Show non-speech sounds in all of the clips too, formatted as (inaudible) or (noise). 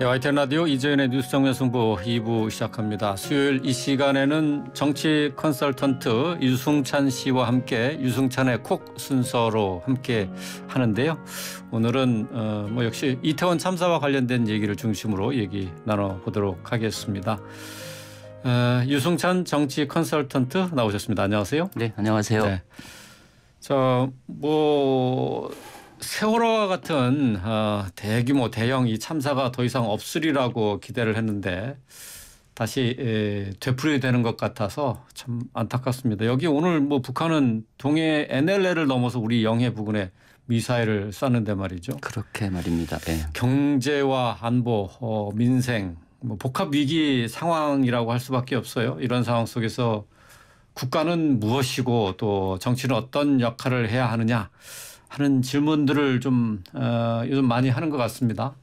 네, YTN 라디오 이재현의 뉴스 정면 승부 2부 시작합니다. 수요일 이 시간에는 정치 컨설턴트 유승찬 씨와 함께 유승찬의 콕 순서로 함께 하는데요. 오늘은 어, 뭐 역시 이태원 참사와 관련된 얘기를 중심으로 얘기 나눠보도록 하겠습니다. 어, 유승찬 정치 컨설턴트 나오셨습니다. 안녕하세요. 네, 안녕하세요. 네. 자, 뭐 세월호와 같은 어, 대규모 대형 이 참사가 더 이상 없으리라고 기대를 했는데 다시 에, 되풀이되는 것 같아서 참 안타깝습니다. 여기 오늘 뭐 북한은 동해 NLL을 넘어서 우리 영해 부근에 미사일을 쐈는데 말이죠. 그렇게 말입니다. 네. 경제와 안보, 어, 민생 뭐 복합 위기 상황이라고 할 수밖에 없어요. 이런 상황 속에서 국가는 무엇이고 또 정치는 어떤 역할을 해야 하느냐 하는 질문들을 좀 어, 요즘 많이 하는 것 같습니다.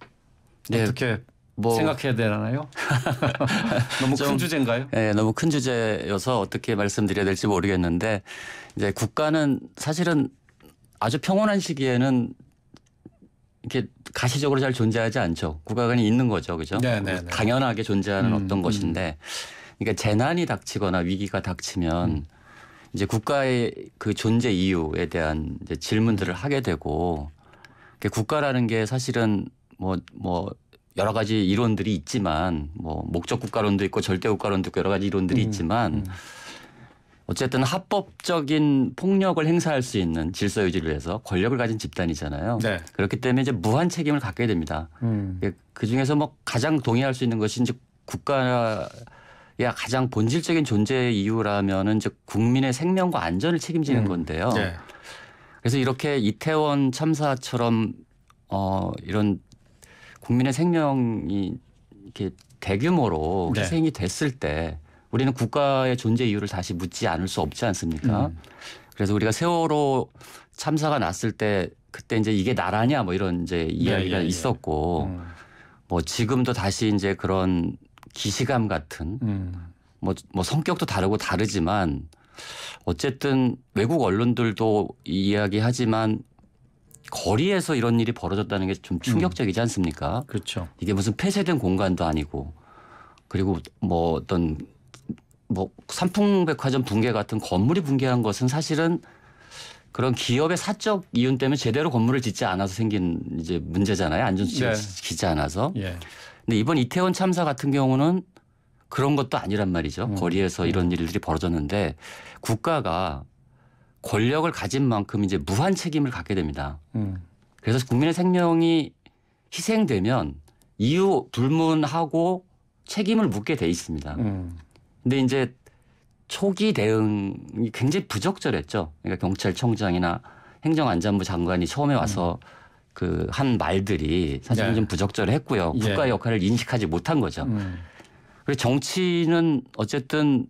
네. 어떻게 뭐 생각해야 되나요? (laughs) 너무 큰 주제인가요? 네, 너무 큰 주제여서 어떻게 말씀드려야 될지 모르겠는데 이제 국가는 사실은 아주 평온한 시기에는 이렇게 가시적으로 잘 존재하지 않죠. 국가가 있는 거죠, 그죠? 네네 네, 네. 당연하게 존재하는 음, 어떤 음. 것인데, 그러니까 재난이 닥치거나 위기가 닥치면 음. 이제 국가의 그 존재 이유에 대한 이제 질문들을 하게 되고 국가라는 게 사실은 뭐뭐 뭐 여러 가지 이론들이 있지만 뭐 목적 국가론도 있고 절대 국가론도 있고 여러 가지 이론들이 음, 있지만 음. 어쨌든 합법적인 폭력을 행사할 수 있는 질서 유지를 해서 권력을 가진 집단이잖아요. 네. 그렇기 때문에 이제 무한 책임을 갖게 됩니다. 음. 그 중에서 뭐 가장 동의할 수 있는 것이 이제 국가 가장 본질적인 존재의 이유라면은 이 국민의 생명과 안전을 책임지는 음. 건데요. 네. 그래서 이렇게 이태원 참사처럼 어 이런 국민의 생명이 이렇게 대규모로 네. 희생이 됐을 때 우리는 국가의 존재 이유를 다시 묻지 않을 수 없지 않습니까? 음. 그래서 우리가 세월호 참사가 났을 때 그때 이제 이게 나라냐 뭐 이런 이제 네, 이야기가 예, 예, 예. 있었고 음. 뭐 지금도 다시 이제 그런 기시감 같은 음. 뭐, 뭐 성격도 다르고 다르지만 어쨌든 외국 언론들도 이야기하지만 거리에서 이런 일이 벌어졌다는 게 좀 충격적이지 음. 않습니까? 그렇죠. 이게 무슨 폐쇄된 공간도 아니고 그리고 뭐 어떤 뭐 삼풍백화점 붕괴 같은 건물이 붕괴한 것은 사실은 그런 기업의 사적 이윤 때문에 제대로 건물을 짓지 않아서 생긴 이제 문제잖아요. 안전수칙을 네. 지키지 않아서. 예. 근데 이번 이태원 참사 같은 경우는 그런 것도 아니란 말이죠. 음. 거리에서 이런 음. 일들이 벌어졌는데 국가가 권력을 가진 만큼 이제 무한 책임을 갖게 됩니다. 음. 그래서 국민의 생명이 희생되면 이유 불문하고 책임을 묻게 돼 있습니다. 음. 근데 이제 초기 대응이 굉장히 부적절했죠. 그러니까 경찰청장이나 행정안전부 장관이 처음에 와서 음. 그한 말들이 사실은 네. 좀 부적절했고요. 예. 국가 의 역할을 인식하지 못한 거죠. 음. 그리고 정치는 어쨌든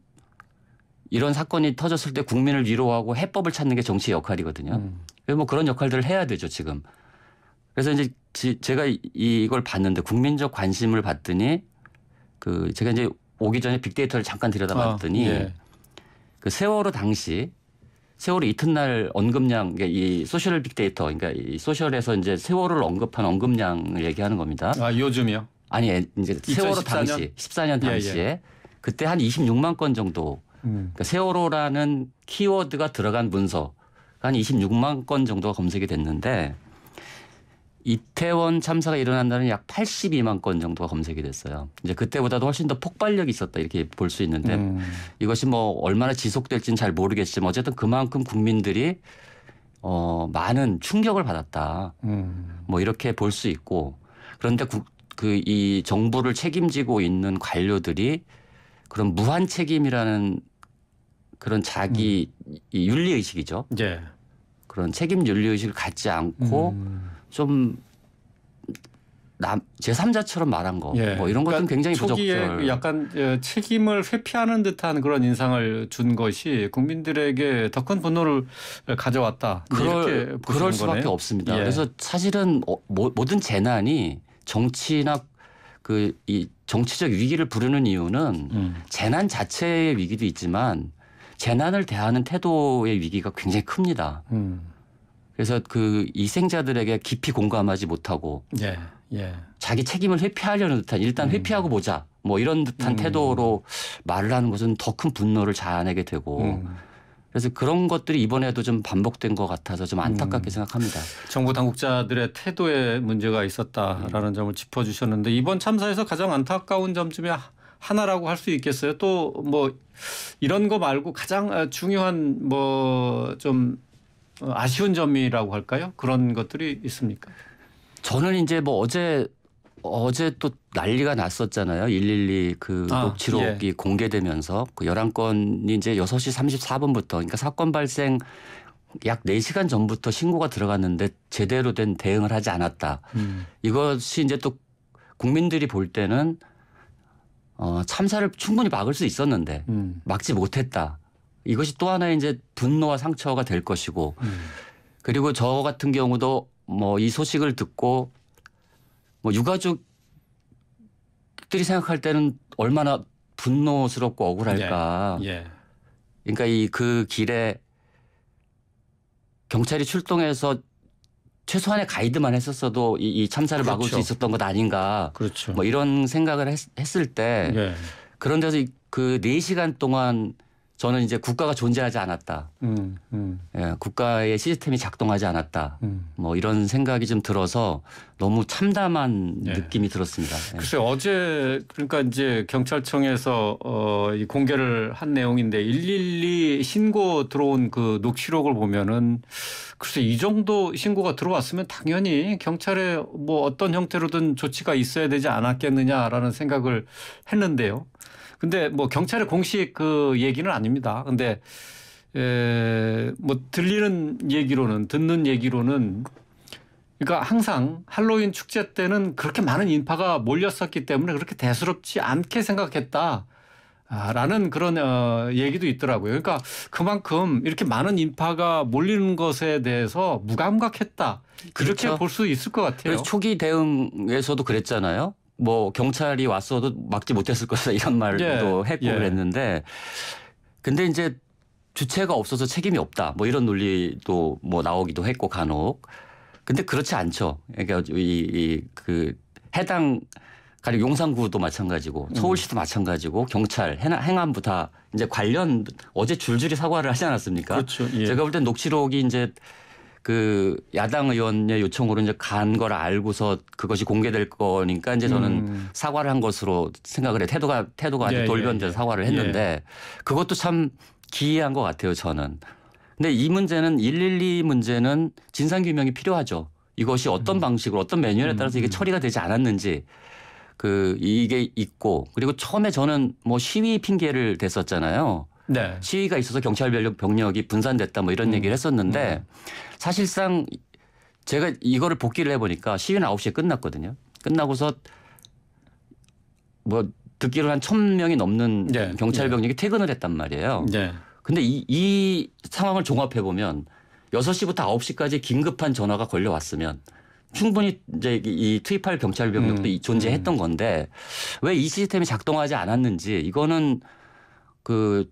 이런 사건이 터졌을 때 국민을 위로하고 해법을 찾는 게 정치의 역할이거든요. 음. 그래서 뭐 그런 역할들을 해야 되죠 지금. 그래서 이제 지, 제가 이걸 봤는데 국민적 관심을 봤더니 그 제가 이제 오기 전에 빅데이터를 잠깐 들여다봤더니 아, 예. 그 세월호 당시 세월이 이튿날 언급량 이 소셜 빅데이터 그러니까 이 소셜에서 이제 세월을 언급한 언급량을 얘기하는 겁니다. 아 요즘이요? 아니 이제 세월호 당시 14년 당시에 예, 예. 그때 한 26만 건 정도 음. 그러니까 세월호라는 키워드가 들어간 문서 한 26만 건 정도가 검색이 됐는데 이태원 참사가 일어난 날은 약 82만 건 정도가 검색이 됐어요. 이제 그때보다도 훨씬 더 폭발력이 있었다 이렇게 볼 수 있는데 음. 이것이 뭐 얼마나 지속될지는 잘 모르겠지만 어쨌든 그만큼 국민들이 어 많은 충격을 받았다. 음. 뭐 이렇게 볼 수 있고 그런데 그이 정부를 책임지고 있는 관료들이 그런 무한 책임이라는 그런 자기 음. 윤리 의식이죠. 예. 그런 책임 윤리 의식을 갖지 않고 음. 좀 제3자처럼 말한 거, 예. 뭐 이런 것들은 그러니까 굉장히 초기에 그 약간 예, 책임을 회피하는 듯한 그런 인상을 준 것이 국민들에게 더 큰 분노를 가져왔다. 그럴, 그럴 수밖에 거네요. 없습니다. 예. 그래서 사실은 어, 모든 재난이 정치나 그 이 정치적 위기를 부르는 이유는 음. 재난 자체의 위기도 있지만 재난을 대하는 태도의 위기가 굉장히 큽니다. 음. 그래서 그 이생자들에게 깊이 공감하지 못하고 예, 예. 자기 책임을 회피하려는 듯한 일단 음. 회피하고 보자 뭐 이런 듯한 음. 태도로 말을 하는 것은 더 큰 분노를 자아내게 되고 음. 그래서 그런 것들이 이번에도 좀 반복된 것 같아서 좀 안타깝게 음. 생각합니다. 정부 당국자들의 태도에 문제가 있었다라는 점을 짚어주셨는데 이번 참사에서 가장 안타까운 점 중에 하나라고 할 수 있겠어요. 또 뭐 이런 거 말고 가장 중요한 뭐좀 어, 아쉬운 점이라고 할까요? 그런 것들이 있습니까? 저는 이제 뭐 어제 어제 또 난리가 났었잖아요. 112그 아, 녹취록이 예. 공개되면서 그 열한 건이 이제 6시3 4 분부터 그러니까 사건 발생 약4시간 전부터 신고가 들어갔는데 제대로 된 대응을 하지 않았다. 음. 이것이 이제 또 국민들이 볼 때는 어, 참사를 충분히 막을 수 있었는데 음. 막지 못했다. 이것이 또 하나의 이제 분노와 상처가 될 것이고 음. 그리고 저 같은 경우도 뭐 이 소식을 듣고 뭐 유가족들이 생각할 때는 얼마나 분노스럽고 억울할까. 예. 예. 그러니까 이 그 길에 경찰이 출동해서 최소한의 가이드만 했었어도 이, 이 참사를 그렇죠. 막을 수 그렇죠. 있었던 것 아닌가. 그렇죠. 뭐 이런 생각을 했, 을때 예. 그런 데서 그 4시간 동안 저는 이제 국가가 존재하지 않았다. 음, 음. 예, 국가의 시스템이 작동하지 않았다. 음. 뭐 이런 생각이 좀 들어서 너무 참담한 예. 느낌이 들었습니다. 예. 글쎄 어제 그러니까 이제 경찰청에서 어, 이 공개를 한 내용인데 112 신고 들어온 그 녹취록을 보면은 글쎄 이 정도 신고가 들어왔으면 당연히 경찰에 뭐 어떤 형태로든 조치가 있어야 되지 않았겠느냐라는 생각을 했는데요. 근데 뭐 경찰의 공식 그 얘기는 아닙니다. 근데 에뭐 들리는 얘기로는 듣는 얘기로는 그러니까 항상 할로윈 축제 때는 그렇게 많은 인파가 몰렸었기 때문에 그렇게 대수롭지 않게 생각했다. 라는 그런 어, 얘기도 있더라고요. 그러니까 그만큼 이렇게 많은 인파가 몰리는 것에 대해서 무감각했다. 그렇게 그렇죠. 볼수 있을 것 같아요. 초기 대응에서도 그랬잖아요. 뭐 경찰이 왔어도 막지 못했을 것이다 (laughs) 이런 말도 예. 했고 예. 그랬는데 근데 이제 주체가 없어서 책임이 없다 뭐 이런 논리도 뭐 나오기도 했고 간혹 근데 그렇지 않죠. 그러니까 이그 해당 가령 용산구도 마찬가지고 음. 서울시도 음. 마찬가지고 경찰 행안부 다 이제 관련 어제 줄줄이 사과를 하지 않았습니까? 그렇죠. 예. 제가 볼 땐 녹취록이 이제 그 야당 의원의 요청으로 이제 간 걸 알고서 그것이 공개될 거니까 이제 저는 음. 사과를 한 것으로 생각을 해 태도가 태도가 아주 예, 돌변돼 예. 사과를 했는데 예. 그것도 참 기이한 것 같아요 저는. 근데 이 문제는 112 문제는 진상 규명이 필요하죠. 이것이 어떤 음. 방식으로 어떤 매뉴얼에 따라서 이게 음. 처리가 되지 않았는지 그 이게 있고 그리고 처음에 저는 뭐 시위 핑계를 댔었잖아요. 네. 시위가 있어서 경찰 병력, 병력이 분산됐다 뭐 이런 음. 얘기를 했었는데 음. 사실상 제가 이거를 복귀를 해보니까 시위는 9시에 끝났거든요. 끝나고서 뭐 듣기로 한 1000명이 넘는 네. 경찰 네. 병력이 네. 퇴근을 했단 말이에요. 네. 근데 이, 이 상황을 종합해 보면 6시부터 9시까지 긴급한 전화가 걸려왔으면 충분히 이제 이 투입할 경찰 병력도 음. 존재했던 음. 건데 왜 이 시스템이 작동하지 않았는지 이거는 그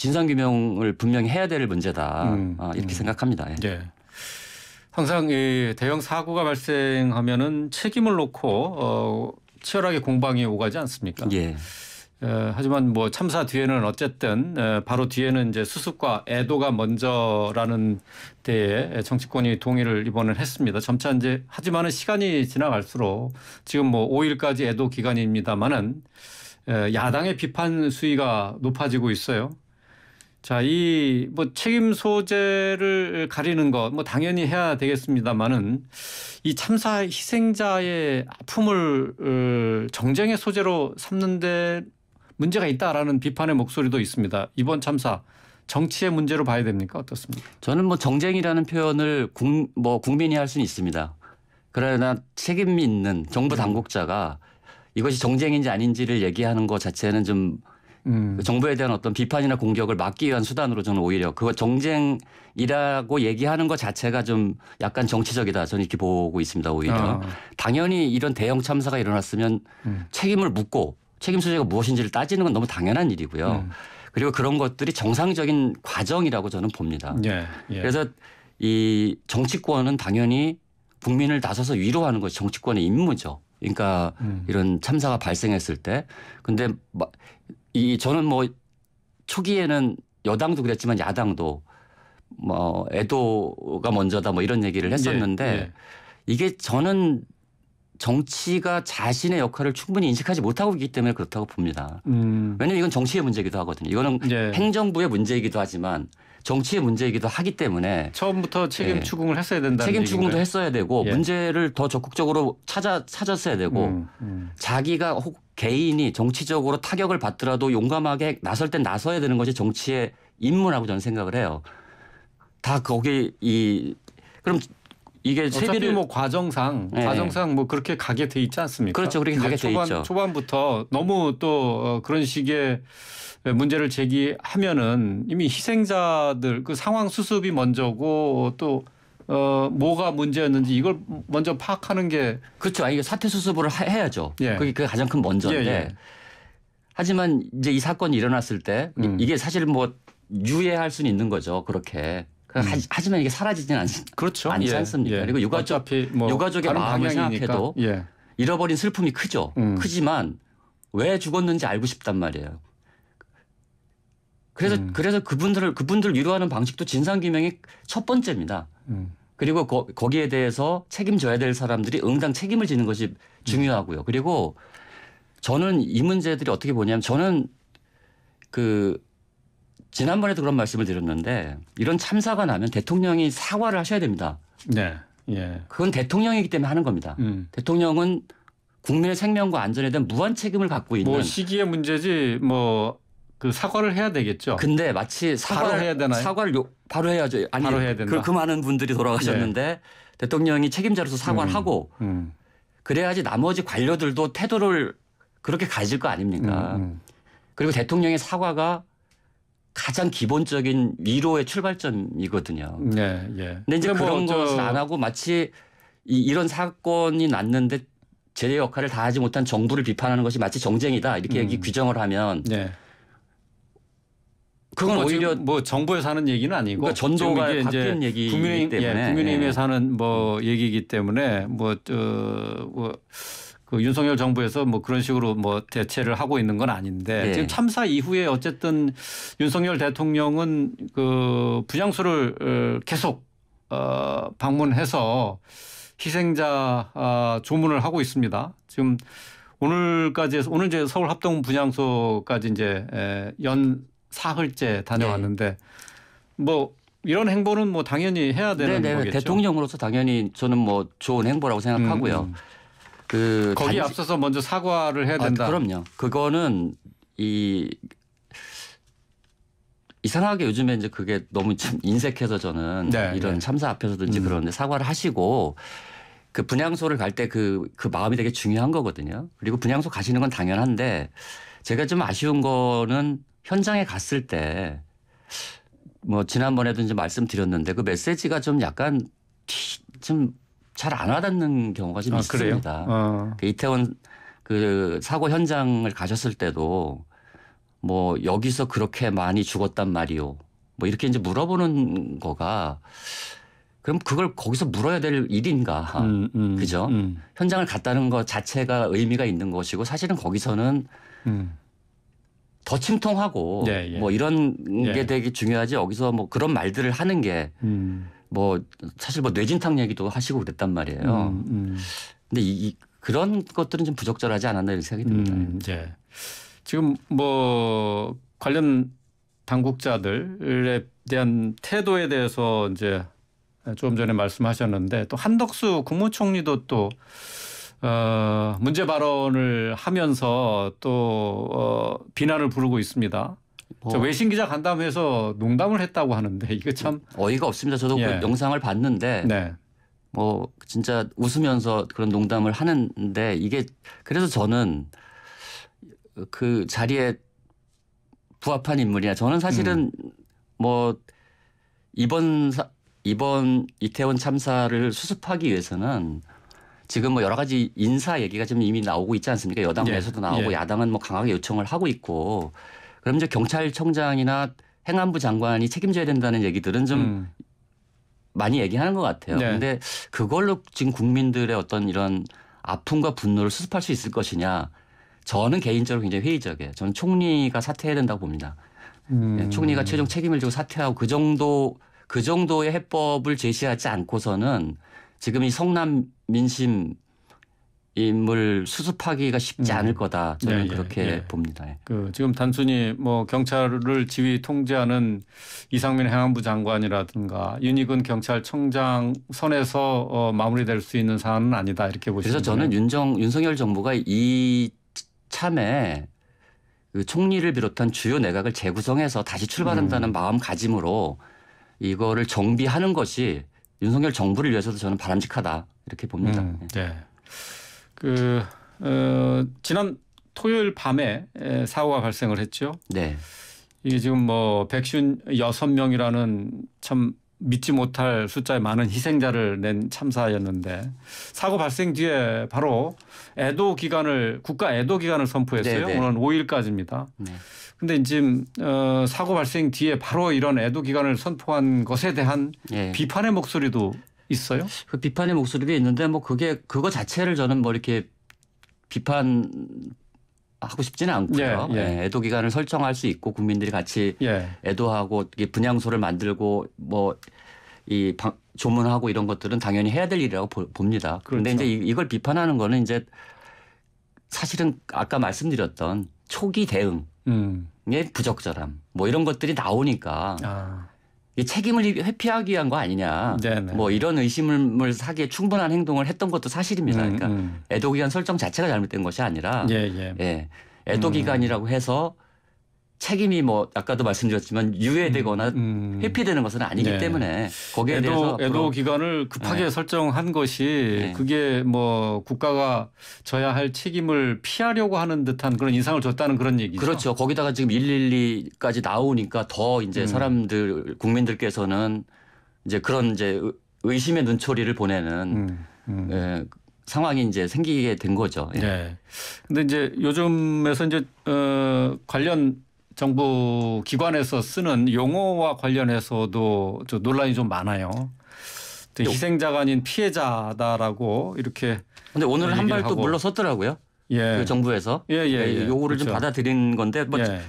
진상규명을 분명히 해야 될 문제다 음, 어, 이렇게 음. 생각합니다. 예. 예. 항상 이 대형 사고가 발생하면은 책임을 놓고 어, 치열하게 공방이 오가지 않습니까? 예. 에, 하지만 뭐 참사 뒤에는 어쨌든 에, 바로 뒤에는 이제 수습과 애도가 먼저라는 데에 정치권이 동의를 이번엔 했습니다. 점차 이제 하지만은 시간이 지나갈수록 지금 뭐 5일까지 애도 기간입니다만은 야당의 비판 수위가 높아지고 있어요. 자, 이 뭐 책임 소재를 가리는 것 뭐 당연히 해야 되겠습니다만은 이 참사 희생자의 아픔을 어, 정쟁의 소재로 삼는데 문제가 있다라는 비판의 목소리도 있습니다. 이번 참사 정치의 문제로 봐야 됩니까 어떻습니까? 저는 뭐 정쟁이라는 표현을 국, 뭐 국민이 할 수는 있습니다. 그러나 책임 이 있는 정부 네. 당국자가 이것이 정쟁인지 아닌지를 얘기하는 것 자체는 좀 음. 그 정부에 대한 어떤 비판이나 공격을 막기 위한 수단으로 저는 오히려 그거 정쟁이라고 얘기하는 것 자체가 좀 약간 정치적이다 저는 이렇게 보고 있습니다 오히려 어. 당연히 이런 대형 참사가 일어났으면 음. 책임을 묻고 책임 소재가 무엇인지를 따지는 건 너무 당연한 일이고요. 음. 그리고 그런 것들이 정상적인 과정이라고 저는 봅니다. 예, 예. 그래서 이 정치권은 당연히 국민을 나서서 위로하는 것이 정치권의 임무죠. 그러니까 음. 이런 참사가 발생했을 때 근데 이 저는 뭐 초기에는 여당도 그랬지만 야당도 뭐 애도가 먼저다 뭐 이런 얘기를 했었는데 예, 예. 이게 저는 정치가 자신의 역할을 충분히 인식하지 못하고 있기 때문에 그렇다고 봅니다. 음. 왜냐면 이건 정치의 문제이기도 하거든요. 이거는 예. 행정부의 문제이기도 하지만 정치의 문제이기도 하기 때문에 처음부터 책임 예. 추궁을 했어야 된다. 책임 얘기인가요? 했어야 되고 예. 문제를 더 적극적으로 찾아 찾았어야 되고 음, 음. 자기가 혹 개인이 정치적으로 타격을 받더라도 용감하게 나설 땐 나서야 되는 것이 정치의 임무라고 저는 생각을 해요. 다 거기 이 그럼 이게 세비를 뭐 과정상 네. 과정상 뭐 그렇게 가게 돼 있지 않습니까? 그렇죠, 그렇게 가게 초반, 있죠. 초반부터 너무 또 어, 그런 식의 문제를 제기하면은 이미 희생자들 그 상황 수습이 먼저고 또어 뭐가 문제였는지 이걸 먼저 파악하는 게 그렇죠. 아 이게 사태 수습을 하, 해야죠. 예. 그게 그게 가장 큰 먼저인데. 예, 예. 하지만 이제 이 사건이 일어났을 때 음. 이게 사실 뭐 유예할 수는 있는 거죠. 그렇게. 그 음. 하지만 이게 사라지진 않, 그렇죠. 않지 예. 않습니까? 예. 그리고 유가족, 어차피 뭐 유가족의 마음을 생각해도 예. 잃어버린 슬픔이 크죠. 음. 크지만 왜 죽었는지 알고 싶단 말이에요. 그래서 음. 그래서 그분들을 그분들 위로하는 방식도 진상 규명이 첫 번째입니다. 음. 그리고 거, 거기에 대해서 책임져야 될 사람들이 응당 책임을 지는 것이 중요하고요. 그리고 저는 이 문제들이 어떻게 보냐면 저는 그 지난번에도 그런 말씀을 드렸는데 이런 참사가 나면 대통령이 사과를 하셔야 됩니다. 네. 예. 그건 대통령이기 때문에 하는 겁니다. 음. 대통령은 국민의 생명과 안전에 대한 무한 책임을 갖고 있는 뭐 시기의 문제지 뭐그 사과를 해야 되겠죠. 근데 마치 사과를 해야 되나요? 사과를 요, 바로 해야죠. 아니 바로 해야 된다. 그, 그 많은 분들이 돌아가셨는데 네. 대통령이 책임자로서 사과를 음, 하고 음. 그래야지 나머지 관료들도 태도를 그렇게 가질 거 아닙니까? 음, 음. 그리고 대통령의 사과가 가장 기본적인 위로의 출발점이거든요. 네, 예. 근데 이제 근데 뭐 그런 뭐 것을 안 하고 마치 이, 이런 사건이 났는데 제 역할을 다하지 못한 정부를 비판하는 것이 마치 정쟁이다 이렇게 음. 규정을 하면 네. 그건 뭐 오히려 뭐 정부에 사는 얘기는 아니고 그러니까 전도가 이게 이제 얘기 국민의힘, 예, 때문에 예, 국민의힘에 예. 사는 뭐 얘기이기 때문에 뭐, 저뭐그 윤석열 정부에서 뭐 그런 식으로 뭐 대체를 하고 있는 건 아닌데 예. 지금 참사 이후에 어쨌든 윤석열 대통령은 그 부장수를 어, 계속 어, 방문해서 희생자 아, 조문을 하고 있습니다. 지금 오늘까지 해서 오늘 이제 서울 합동 분향소까지 이제 연 사흘째 네. 다녀왔는데 네. 뭐 이런 행보는 뭐 당연히 해야 되는 네네. 네, 네. 거겠죠. 대통령으로서 당연히 저는 뭐 좋은 행보라고 생각하고요. 음. 음. 그 거기 단지... 앞서서 먼저 사과를 해야 아, 된다. 아, 그럼요. 그거는 이 이상하게 요즘에 이제 그게 너무 참 인색해서 저는 네, 이런 네. 참사 앞에서든지 음. 그런데 사과를 하시고 그 분향소를 갈때그그 그 마음이 되게 중요한 거거든요. 그리고 분향소 가시는 건 당연한데 제가 좀 아쉬운 거는 현장에 갔을 때 뭐 지난번에도 이제 말씀드렸는데 그 메시지가 좀 약간 좀 잘 안 와닿는 경우가 좀 아, 있습니다. 어. 그 이태원 그 사고 현장을 가셨을 때도 뭐 여기서 그렇게 많이 죽었단 말이요. 뭐 이렇게 이제 물어보는 거가 그럼 그걸 거기서 물어야 될 일인가. 음, 음, 그죠? 음. 현장을 갔다는 것 자체가 의미가 있는 것이고 사실은 거기서는 음. 더 침통하고 예, 예. 뭐 이런 예. 게 되게 중요하지 여기서 뭐 그런 말들을 하는 게뭐 음. 뭐 사실 뭐 뇌진탕 얘기도 하시고 그랬단 말이에요. 음, 음. 근데 이, 이, 그런 것들은 좀 부적절하지 않았나 이런 생각이 듭니다. 음, 예. 지금 뭐 관련 당국자들에 대한 태도에 대해서 이제 조금 전에 말씀하셨는데 또 한덕수 국무총리도 또 어, 문제 발언을 하면서 또 어, 비난을 부르고 있습니다. 뭐. 외신 기자 간담회에서 농담을 했다고 하는데 이거 참 어이가 없습니다. 저도 그 예. 그 영상을 봤는데 네. 뭐 진짜 웃으면서 그런 농담을 하는데 이게 그래서 저는 그 자리에 부합한 인물이야. 저는 사실은 음. 뭐 이번 사, 이번 이태원 참사를 수습하기 위해서는 지금 뭐 여러 가지 인사 얘기가 지금 이미 나오고 있지 않습니까? 여당 예. 내에서도 나오고 예. 야당은 뭐 강하게 요청을 하고 있고 그럼 이제 경찰청장이나 행안부 장관이 책임져야 된다는 얘기들은 좀 음. 많이 얘기하는 것 같아요. 네. 근데 그걸로 지금 국민들의 어떤 이런 아픔과 분노를 수습할 수 있을 것이냐 저는 개인적으로 굉장히 회의적이에요. 저는 총리가 사퇴해야 된다고 봅니다. 음. 예, 총리가 최종 책임을 지고 사퇴하고 그 정도 그 정도의 해법을 제시하지 않고서는 지금 이 성남 민심 인물 수습하기가 쉽지 네. 않을 거다 저는 예, 예, 그렇게 예. 봅니다. 예. 그 지금 단순히 뭐 경찰을 지휘 통제하는 이상민 행안부 장관이라든가 윤희근 경찰청장 선에서 어, 마무리될 수 있는 사안은 아니다 이렇게 보시면 그래서 저는 윤정 윤석열 정부가 이 참에 그 총리를 비롯한 주요 내각을 재구성해서 다시 출발한다는 음. 마음가짐으로 이거를 정비하는 것이 윤석열 정부를 위해서도 저는 바람직하다 이렇게 봅니다. 음, 네. 네. 그 어, 지난 토요일 밤에 사고가 발생을 했죠. 네. 이게 지금 뭐 백신 여섯 명이라는 참 믿지 못할 숫자의 많은 희생자를 낸 참사였는데 사고 발생 뒤에 바로 애도 기간을 국가 애도 기간을 선포했어요. 네네. 오늘 5일까지입니다. 네. 근데 지금 어, 사고 발생 뒤에 바로 이런 애도 기간을 선포한 것에 대한 네. 비판의 목소리도 있어요? 그 비판의 목소리도 있는데 뭐 그게 그거 자체를 저는 뭐 이렇게 비판 하고 싶지는 않고요. 예, 예. 예 애도 기간을 설정할 수 있고 국민들이 같이 예. 애도하고 분향소를 만들고 뭐 이 조문하고 이런 것들은 당연히 해야 될 일이라고 봅니다. 그런데 그렇죠. 이제 이걸 비판하는 거는 이제 사실은 아까 말씀드렸던 초기 대응의 음. 부적절함 뭐 이런 것들이 나오니까 아. 책임을 회피하기 위한 거 아니냐. 네네. 뭐 이런 의심을 사기에 충분한 행동을 했던 것도 사실입니다. 음, 그러니까 음. 애도 기간 설정 자체가 잘못된 것이 아니라 예, 예. 예 애도 기간이라고 음. 해서 책임이 뭐 아까도 말씀드렸지만 유예되거나 음, 음. 회피되는 것은 아니기 네. 때문에 거기에 애도, 대해서 애도 기간을 급하게 네. 설정한 것이 네. 그게 뭐 국가가 져야 할 책임을 피하려고 하는 듯한 그런 인상을 줬다는 그런 얘기죠. 그렇죠. 거기다가 지금 112까지 나오니까 더 이제 음. 사람들 국민들께서는 이제 그런 이제 의심의 눈초리를 보내는 음, 음. 예, 상황이 이제 생기게 된 거죠. 예. 네. 근데 이제 요즘에서 이제 어 관련 정부 기관에서 쓰는 용어와 관련해서도 논란이 좀 많아요. 희생자가 아닌 피해자다라고 이렇게. 근데 오늘 한 발 또 물러섰더라고요. 예. 그 정부에서 예, 예, 그 예. 요거를 그렇죠. 좀 받아들인 건데 뭐잘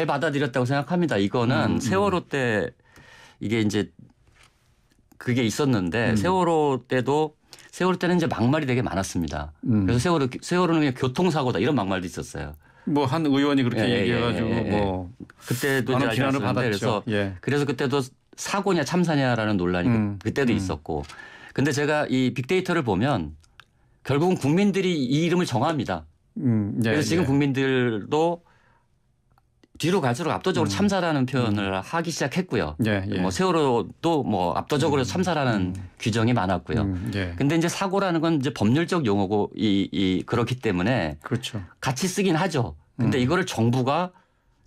예. 받아들였다고 생각합니다. 이거는 음, 음, 세월호 때 이게 이제 그게 있었는데 음. 세월호 때도 세월호 때는 이제 막말이 되게 많았습니다. 음. 그래서 세월호 세월호는 그냥 교통사고다 이런 막말도 있었어요. 뭐한 의원이 그렇게 예, 예, 예 얘기해가지고 예, 예, 뭐 그때도 많은 비난을 받았죠. 그래서, 그래서 그때도 사고냐 참사냐라는 논란이 그, 음. 그때도 음. 있었고. 근데 제가 이 빅데이터를 보면 결국은 국민들이 이 이름을 정합니다. 음, 예, 그래서 지금 예. 국민들도 뒤로 갈수록 압도적으로 음. 참사라는 표현을 음. 하기 시작했고요. 예, 예. 뭐 세월호도 뭐 압도적으로 음. 참사라는 음. 규정이 많았고요. 음, 예. 근데 이제 사고라는 건 이제 법률적 용어고 이, 이 그렇기 때문에 그렇죠. 같이 쓰긴 하죠. 근데 음. 이거를 정부가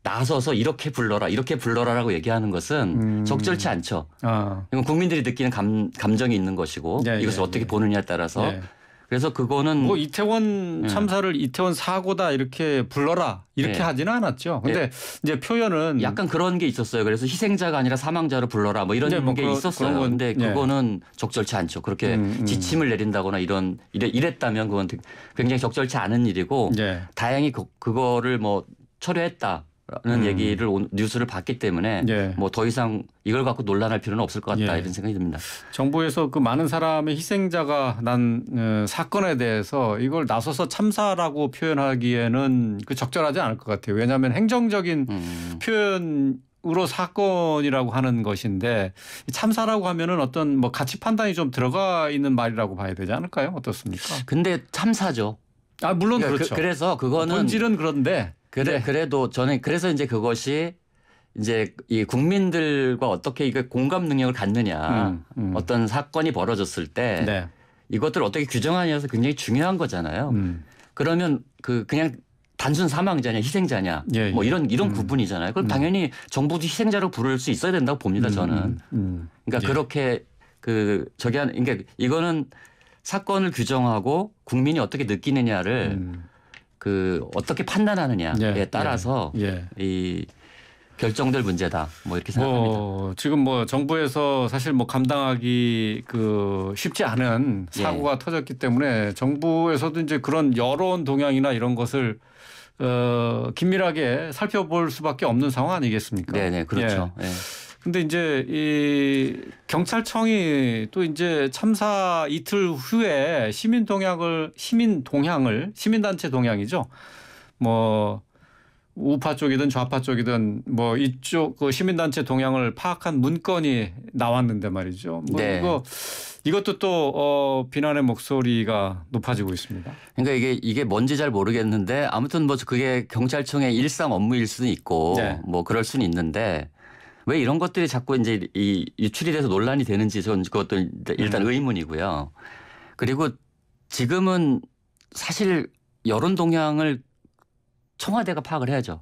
나서서 이렇게 불러라 이렇게 불러라라고 얘기하는 것은 음. 적절치 않죠. 아. 이건 국민들이 느끼는 감, 감정이 있는 것이고 예, 이것을 예, 어떻게 예. 보느냐에 따라서 예. 그래서 그거는 뭐 이태원 예. 참사를 이태원 사고다 이렇게 불러라 이렇게 예. 하지는 않았죠. 근데 예. 이제 표현은 약간 그런 게 있었어요. 그래서 희생자가 아니라 사망자를 불러라 뭐 이런 네, 뭐게 그, 있었어요. 그런데 예. 그거는 적절치 않죠. 그렇게 음, 음. 지침을 내린다거나 이런 이랬, 다면 그건 굉장히 적절치 않은 일이고 네. 다행히 그, 그거를 뭐 철회했다 라는 음. 얘기를 뉴스를 봤기 때문에 예. 뭐더 이상 이걸 갖고 논란할 필요는 없을 것 같다 예. 이런 생각이 듭니다. 정부에서 그 많은 사람의 희생자가 난 어, 사건에 대해서 이걸 나서서 참사라고 표현하기에는 그 적절하지 않을 것 같아요. 왜냐하면 행정적인 음. 표현 으로 사건이라고 하는 것인데 참사라고 하면은 어떤 뭐 가치 판단이 좀 들어가 있는 말이라고 봐야 되지 않을까요? 어떻습니까? 근데 참사죠. 아 물론 그러니까 그렇죠. 그, 래서 그거는 본질은 그런데 그래 네. 그래도 저는 그래서 이제 그것이 이제 이 국민들과 어떻게 이게 공감 능력을 갖느냐 음, 음. 어떤 사건이 벌어졌을 때 네. 이것들을 어떻게 규정하냐에서 굉장히 중요한 거잖아요. 음. 그러면 그 그냥 단순 사망자냐 희생자냐 예, 뭐 예. 이런 이런 음. 구분이잖아요. 그럼 음. 당연히 정부도 희생자로 부를 수 있어야 된다고 봅니다 음, 저는. 그러니까 예. 그렇게 그 저기 한 그러니까 이거는 사건을 규정하고 국민이 어떻게 느끼느냐를 그 어떻게 판단하느냐에 예, 예, 따라서 예. 이 결정될 문제다. 뭐 이렇게 생각합니다. 뭐 지금 뭐 정부에서 사실 뭐 감당하기 그 쉽지 않은 사고가 예. 터졌기 때문에 정부에서도 이제 그런 여론 동향이나 이런 것을 어 긴밀하게 살펴볼 수밖에 없는 상황 아니겠습니까? 네, 네, 그렇죠. 예. 예. 근데 이제 이 경찰청이 또 이제 참사 이틀 후에 시민 동향을 시민 동향을 시민 단체 동향이죠. 뭐 우파 쪽이든 좌파 쪽이든 뭐 이쪽 그 시민 단체 동향을 파악한 문건이 나왔는데 말이죠. 뭐 네. 이거 이것도 또 어, 비난의 목소리가 높아지고 있습니다. 그러니까 이게 이게 뭔지 잘 모르겠는데 아무튼 뭐 그게 경찰청의 일상 업무일 수는 있고 네. 뭐 그럴 수는 있는데 왜 이런 것들이 자꾸 이제 이 유출이 돼서 논란이 되는지 전 그것도 일단 음. 의문이고요. 그리고 지금은 사실 여론 동향을 청와대가 파악을 해야죠.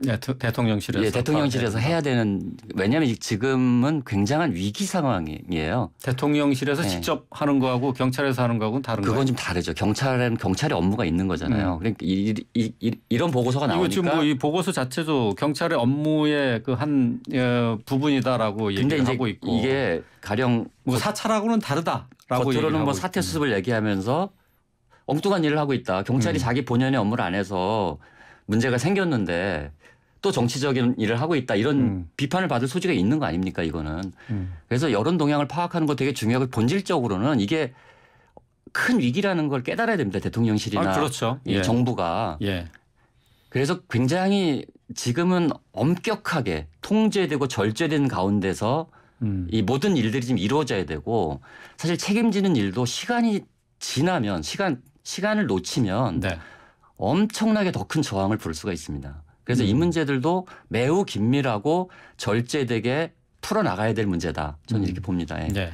네, 대통령실에서 예, 대통령실에서 해야 되는 왜냐하면 지금은 굉장한 위기 상황이에요. 대통령실에서 네. 직접 하는 거하고 경찰에서 하는 거하고는 다른 거예요. 그건 좀 다르죠. 경찰은 경찰의 업무가 있는 거잖아요. 음. 그러니까 이, 이, 이런 보고서가 나오니까 이거 지금 뭐이 보고서 자체도 경찰의 업무의 그한 예, 부분이다라고 얘기를 하고 있고 이게 가령 뭐 사찰하고는 다르다라고 겉으로는 뭐 사태 수습을 얘기하면서 엉뚱한 일을 하고 있다. 경찰이 음. 자기 본연의 업무를 안 해서 문제가 생겼는데 또 정치적인 일을 하고 있다 이런 음. 비판을 받을 소지가 있는 거 아닙니까 이거는 음. 그래서 여론 동향을 파악하는 거 되게 중요하고 본질적으로는 이게 큰 위기라는 걸 깨달아야 됩니다 대통령실이나 아, 그렇죠. 예. 정부가 예. 그래서 굉장히 지금은 엄격하게 통제되고 절제된 가운데서 음. 이 모든 일들이 지금 이루어져야 되고 사실 책임지는 일도 시간이 지나면 시간 시간을 놓치면 네. 엄청나게 더 큰 저항을 부를 수가 있습니다. 그래서 이 음. 문제들도 매우 긴밀하고 절제되게 풀어나가야 될 문제다. 저는 이렇게 음. 봅니다. 예. 네.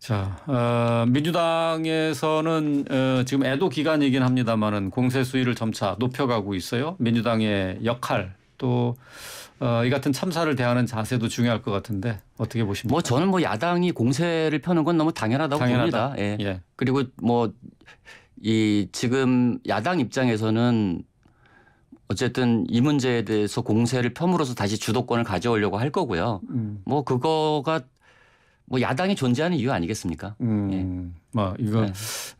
자, 어, 민주당에서는 어, 지금 애도 기간이긴 합니다만은 공세 수위를 점차 높여가고 있어요. 민주당의 역할 또 어, 이 같은 참사를 대하는 자세도 중요할 것 같은데 어떻게 보십니까? 뭐 저는 뭐 야당이 공세를 펴는 건 너무 당연하다고 당연하다. 봅니다. 예. 예. 그리고 뭐 이 지금 야당 입장에서는 어쨌든 이 문제에 대해서 공세를 펴으로서 다시 주도권을 가져오려고 할 거고요. 음. 뭐 그거가 뭐 야당이 존재하는 이유 아니겠습니까? 음, 예. 뭐 이거 네.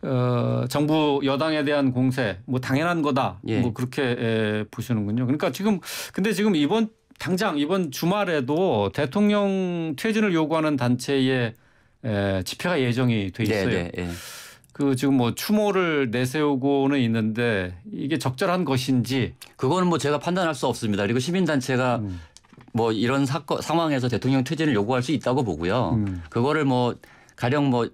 어, 정부 여당에 대한 공세 뭐 당연한 거다. 예. 뭐 그렇게 에, 예, 보시는군요. 그러니까 지금 근데 지금 이번 당장 이번 주말에도 대통령 퇴진을 요구하는 단체의 에, 집회가 예정이 돼 있어요. 네, 네, 예. 그 지금 뭐 추모를 내세우고는 있는데 이게 적절한 것인지 그거는 뭐 제가 판단할 수 없습니다. 그리고 시민단체가 음. 뭐 이런 사건 상황에서 대통령 퇴진을 요구할 수 있다고 보고요. 음. 그거를 뭐 가령 뭐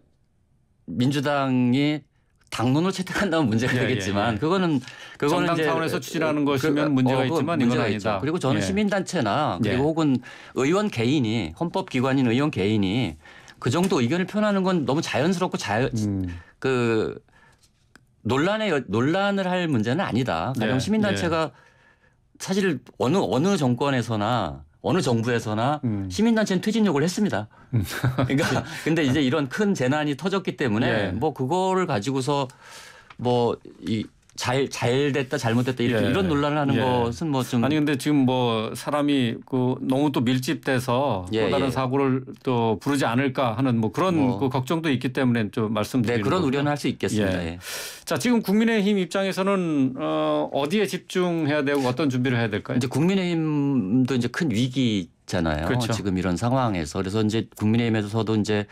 민주당이 당론을 채택한다면 문제가 예, 예, 되겠지만 예, 예. 그거는 그거는 정당 차원에서 어, 추진하는 그, 것이면 그, 문제가 어, 있지만 문제가 이건 아니다. 그리고 저는 예. 시민단체나 그리고 혹은 의원 개인이 헌법기관인 의원 개인이 그 정도 의견을 표현하는 건 너무 자연스럽고 자연 음. 그 논란에 논란을 할 문제는 아니다. 가령 네. 시민단체가 네. 사실 어느 어느 정권에서나 어느 정부에서나 음. 시민단체는 퇴진 요을 했습니다. 음. 그러니까 (laughs) 근데 이제 이런 큰 재난이 터졌기 때문에 네. 뭐 그거를 가지고서 뭐이 잘, 잘 됐다 잘못됐다 이렇게 예. 이런 논란을 하는 예. 것은 뭐 좀. 아니 근데 지금 뭐 사람이 그 너무 또 밀집돼서 예. 또 예. 다른 사고를 또 부르지 않을까 하는 뭐 그런 뭐. 그 걱정도 있기 때문에 좀말씀드리고 네, 그런 거구 우려는 할 수 있겠습니다. 예. 예. 자 지금 국민의힘 입장에서는 어, 어디에 집중해야 되고 어떤 준비를 해야 될까요? 이제 국민의힘도 이제 큰 위기잖아요. 그렇죠. 지금 이런 상황에서 그래서 이제 국민의힘에서도 이제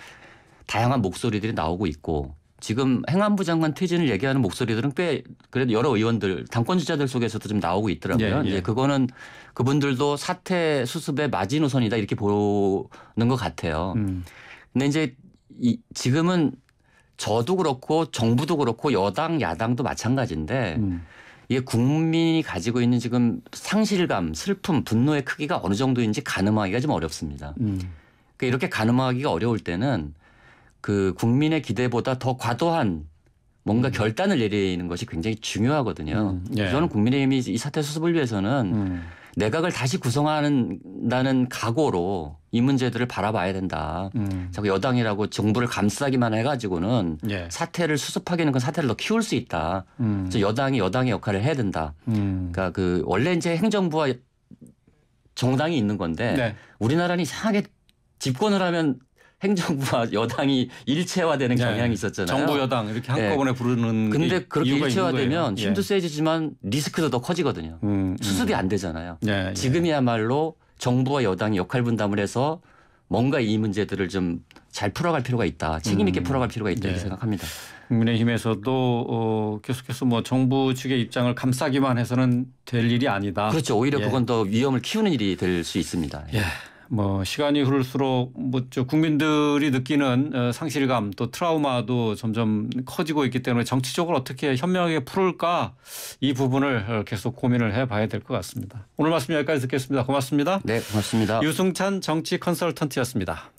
다양한 목소리들이 나오고 있고 지금 행안부 장관 퇴진을 얘기하는 목소리들은 꽤 그래도 여러 의원들 당권 주자들 속에서도 좀 나오고 있더라고요. 예, 예. 이제 그거는 그분들도 사태 수습의 마지노선이다 이렇게 보는 것 같아요. 음. 근데 이제 이 지금은 저도 그렇고 정부도 그렇고 여당 야당도 마찬가지인데 음. 이게 국민이 가지고 있는 지금 상실감, 슬픔, 분노의 크기가 어느 정도인지 가늠하기가 좀 어렵습니다. 음. 그러니까 이렇게 가늠하기가 어려울 때는 그 국민의 기대보다 더 과도한 뭔가 음. 결단을 내리는 것이 굉장히 중요하거든요. 음, 예. 저는 국민의힘이 이 사태 수습을 위해서는 음. 내각을 다시 구성한다는 각오로 이 문제들을 바라봐야 된다. 음. 자꾸 여당이라고 정부를 감싸기만 해가지고는 예. 사태를 수습하기는 그 사태를 더 키울 수 있다. 음. 그래서 여당이 여당의 역할을 해야 된다. 음. 그러니까 그 원래 이제 행정부와 정당이 있는 건데 네. 우리나라는 이상하게 집권을 하면 행정부와 여당이 일체화되는 네. 경향이 있었잖아요. 정부 여당 이렇게 네. 한꺼번에 부르는 근데 그렇게 일체화되면 힘도 예. 세지지만 리스크도 더 커지거든요. 음, 음. 음. 수습이 안 되잖아요. 네, 지금이야말로 정부와 여당이 역할 분담을 해서 뭔가 이 문제들을 좀 잘 풀어갈 필요가 있다. 책임 있게 음. 풀어갈 필요가 있다 이렇게 네. 생각합니다. 국민의힘에서도 어, 계속해서 뭐 정부 측의 입장을 감싸기만 해서는 될 일이 아니다. 그렇죠. 오히려 예. 그건 더 위험을 키우는 일이 될 수 있습니다. 예. 예. 뭐 시간이 흐를수록 뭐저 국민들이 느끼는 어, 상실감 또 트라우마도 점점 커지고 있기 때문에 정치적으로 어떻게 현명하게 풀을까 이 부분을 어, 계속 고민을 해봐야 될 것 같습니다. 오늘 말씀 여기까지 듣겠습니다. 고맙습니다. 네, 고맙습니다. 유승찬 정치 컨설턴트였습니다.